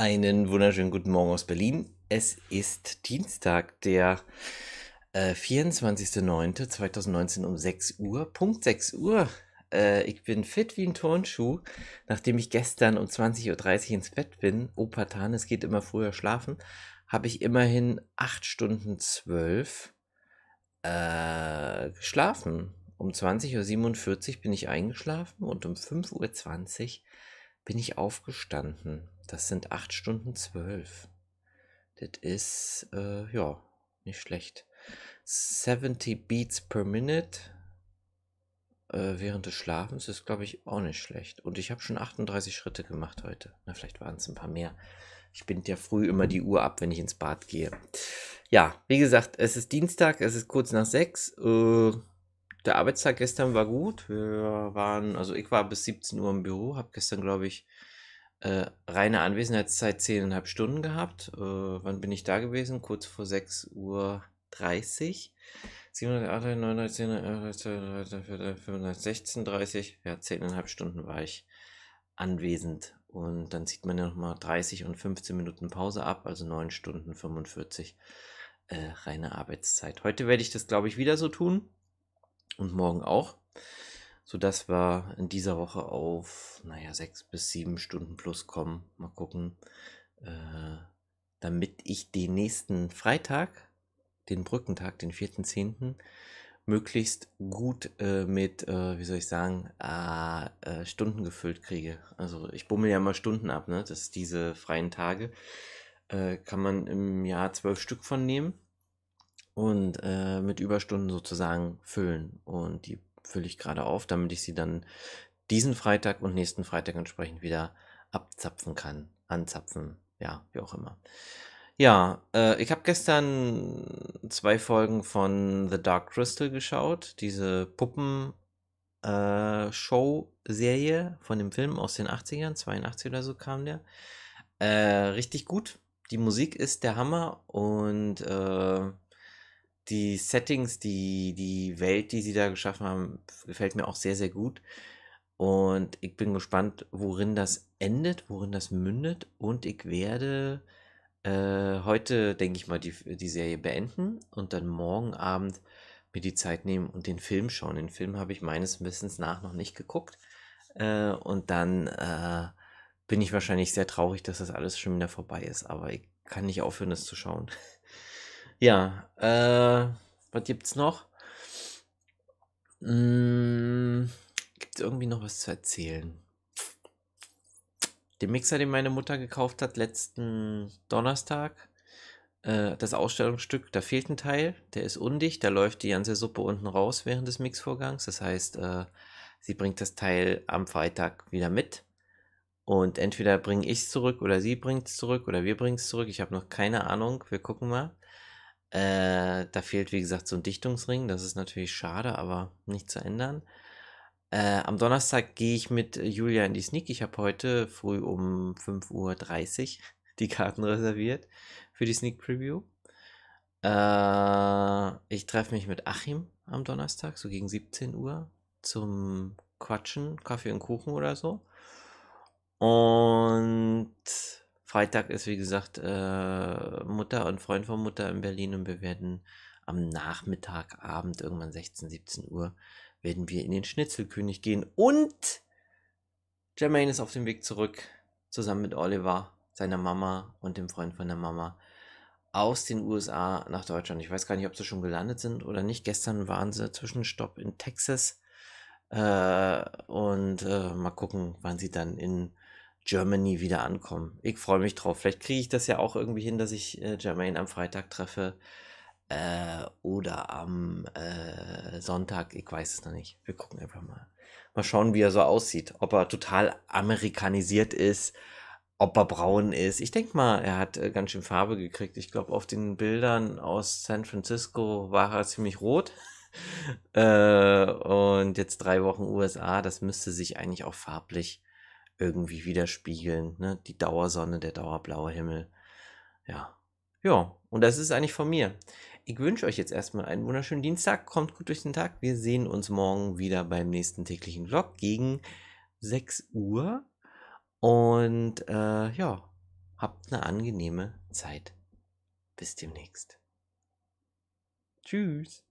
Einen wunderschönen guten Morgen aus Berlin. Es ist Dienstag, der äh, 24.09.2019 um 6 Uhr, Punkt 6 Uhr. Äh, ich bin fit wie ein Turnschuh, nachdem ich gestern um 20.30 Uhr ins Bett bin. Opa Tan, es geht immer früher schlafen. Habe ich immerhin 8 Stunden 12 äh, geschlafen. Um 20.47 Uhr bin ich eingeschlafen und um 5.20 Uhr bin ich aufgestanden. Das sind 8 Stunden 12. Das ist, äh, ja, nicht schlecht. 70 Beats per Minute äh, während des Schlafens ist, glaube ich, auch nicht schlecht. Und ich habe schon 38 Schritte gemacht heute. Na, vielleicht waren es ein paar mehr. Ich bind ja früh immer die Uhr ab, wenn ich ins Bad gehe. Ja, wie gesagt, es ist Dienstag, es ist kurz nach 6. Äh, der Arbeitstag gestern war gut. Wir waren, also ich war bis 17 Uhr im Büro, habe gestern, glaube ich, äh, reine Anwesenheitszeit zehneinhalb Stunden gehabt. Äh, wann bin ich da gewesen? Kurz vor 6.30 Uhr. 718, 910, 15, 30, ja, 10,5 Stunden war ich anwesend. Und dann zieht man ja nochmal 30 und 15 Minuten Pause ab, also 9 Stunden 45 äh, reine Arbeitszeit. Heute werde ich das, glaube ich, wieder so tun und morgen auch sodass wir in dieser Woche auf, naja, sechs bis sieben Stunden plus kommen. Mal gucken, äh, damit ich den nächsten Freitag, den Brückentag, den 4.10., möglichst gut äh, mit, äh, wie soll ich sagen, ah, äh, Stunden gefüllt kriege. Also ich bummel ja mal Stunden ab, ne? Das ist diese freien Tage. Äh, kann man im Jahr zwölf Stück von nehmen und äh, mit Überstunden sozusagen füllen. Und die fülle ich gerade auf, damit ich sie dann diesen Freitag und nächsten Freitag entsprechend wieder abzapfen kann, anzapfen, ja, wie auch immer. Ja, äh, ich habe gestern zwei Folgen von The Dark Crystal geschaut, diese Puppen äh, Show-Serie von dem Film aus den 80ern, 82 oder so kam der. Äh, richtig gut. Die Musik ist der Hammer und äh, die Settings, die, die Welt, die sie da geschaffen haben, gefällt mir auch sehr, sehr gut. Und ich bin gespannt, worin das endet, worin das mündet. Und ich werde äh, heute, denke ich mal, die, die Serie beenden und dann morgen Abend mir die Zeit nehmen und den Film schauen. Den Film habe ich meines Wissens nach noch nicht geguckt. Äh, und dann äh, bin ich wahrscheinlich sehr traurig, dass das alles schon wieder vorbei ist. Aber ich kann nicht aufhören, das zu schauen. Ja, äh, was gibt's noch? Hm, gibt's irgendwie noch was zu erzählen? Den Mixer, den meine Mutter gekauft hat letzten Donnerstag, äh, das Ausstellungsstück, da fehlt ein Teil, der ist undicht, da läuft die ganze Suppe unten raus während des Mixvorgangs. Das heißt, äh, sie bringt das Teil am Freitag wieder mit. Und entweder bringe ich es zurück oder sie bringt es zurück oder wir bringen es zurück. Ich habe noch keine Ahnung. Wir gucken mal. Äh, da fehlt, wie gesagt, so ein Dichtungsring. Das ist natürlich schade, aber nicht zu ändern. Äh, am Donnerstag gehe ich mit äh, Julia in die Sneak. Ich habe heute früh um 5.30 Uhr die Karten reserviert für die Sneak Preview. Äh, ich treffe mich mit Achim am Donnerstag, so gegen 17 Uhr, zum Quatschen, Kaffee und Kuchen oder so. Und Freitag ist, wie gesagt, äh, Mutter und Freund von Mutter in Berlin und wir werden am Nachmittag, Abend, irgendwann 16, 17 Uhr, werden wir in den Schnitzelkönig gehen. Und Jermaine ist auf dem Weg zurück, zusammen mit Oliver, seiner Mama und dem Freund von der Mama, aus den USA nach Deutschland. Ich weiß gar nicht, ob sie schon gelandet sind oder nicht. Gestern waren sie Zwischenstopp in Texas. Äh, und äh, mal gucken, wann sie dann in Germany wieder ankommen. Ich freue mich drauf. Vielleicht kriege ich das ja auch irgendwie hin, dass ich äh, Jermaine am Freitag treffe. Äh, oder am äh, Sonntag. Ich weiß es noch nicht. Wir gucken einfach mal. Mal schauen, wie er so aussieht. Ob er total amerikanisiert ist. Ob er braun ist. Ich denke mal, er hat äh, ganz schön Farbe gekriegt. Ich glaube, auf den Bildern aus San Francisco war er ziemlich rot. Äh, und jetzt drei Wochen USA. Das müsste sich eigentlich auch farblich irgendwie widerspiegeln. Ne? Die Dauersonne, der dauerblaue Himmel. Ja. Ja, und das ist eigentlich von mir. Ich wünsche euch jetzt erstmal einen wunderschönen Dienstag. Kommt gut durch den Tag. Wir sehen uns morgen wieder beim nächsten täglichen Vlog gegen 6 Uhr. Und äh, ja, habt eine angenehme Zeit. Bis demnächst. Tschüss.